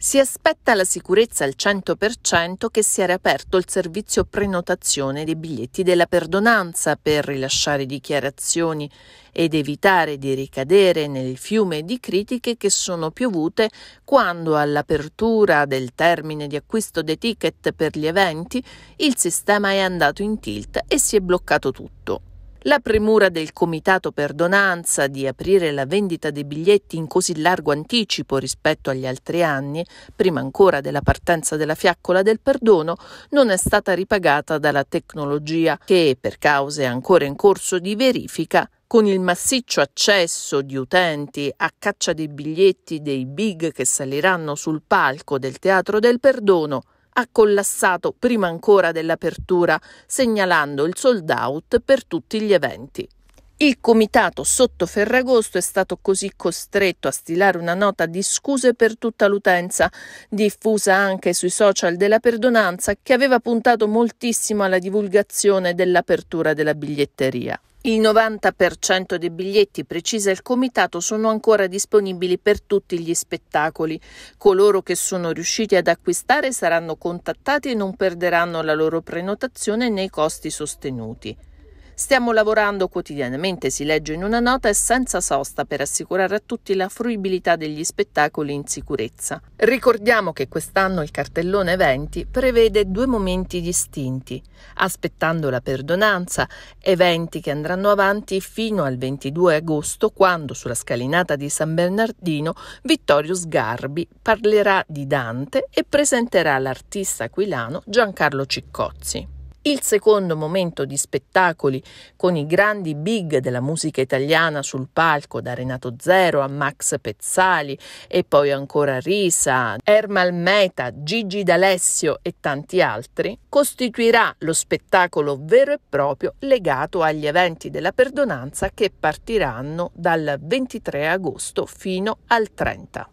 Si aspetta la sicurezza al 100% che si era aperto il servizio prenotazione dei biglietti della perdonanza per rilasciare dichiarazioni ed evitare di ricadere nel fiume di critiche che sono piovute quando all'apertura del termine di acquisto dei ticket per gli eventi il sistema è andato in tilt e si è bloccato tutto. La premura del comitato per donanza di aprire la vendita dei biglietti in così largo anticipo rispetto agli altri anni, prima ancora della partenza della fiaccola del perdono, non è stata ripagata dalla tecnologia che, per cause ancora in corso di verifica, con il massiccio accesso di utenti a caccia dei biglietti dei big che saliranno sul palco del Teatro del Perdono, ha collassato prima ancora dell'apertura, segnalando il sold out per tutti gli eventi. Il comitato sotto Ferragosto è stato così costretto a stilare una nota di scuse per tutta l'utenza, diffusa anche sui social della perdonanza, che aveva puntato moltissimo alla divulgazione dell'apertura della biglietteria. Il 90% dei biglietti, precisa il comitato, sono ancora disponibili per tutti gli spettacoli. Coloro che sono riusciti ad acquistare saranno contattati e non perderanno la loro prenotazione nei costi sostenuti. Stiamo lavorando quotidianamente, si legge in una nota, e senza sosta per assicurare a tutti la fruibilità degli spettacoli in sicurezza. Ricordiamo che quest'anno il cartellone eventi prevede due momenti distinti, aspettando la perdonanza, eventi che andranno avanti fino al 22 agosto, quando sulla scalinata di San Bernardino Vittorio Sgarbi parlerà di Dante e presenterà l'artista aquilano Giancarlo Ciccozzi. Il secondo momento di spettacoli con i grandi big della musica italiana sul palco, da Renato Zero a Max Pezzali e poi ancora Risa, Ermal Meta, Gigi D'Alessio e tanti altri, costituirà lo spettacolo vero e proprio legato agli eventi della perdonanza che partiranno dal 23 agosto fino al 30.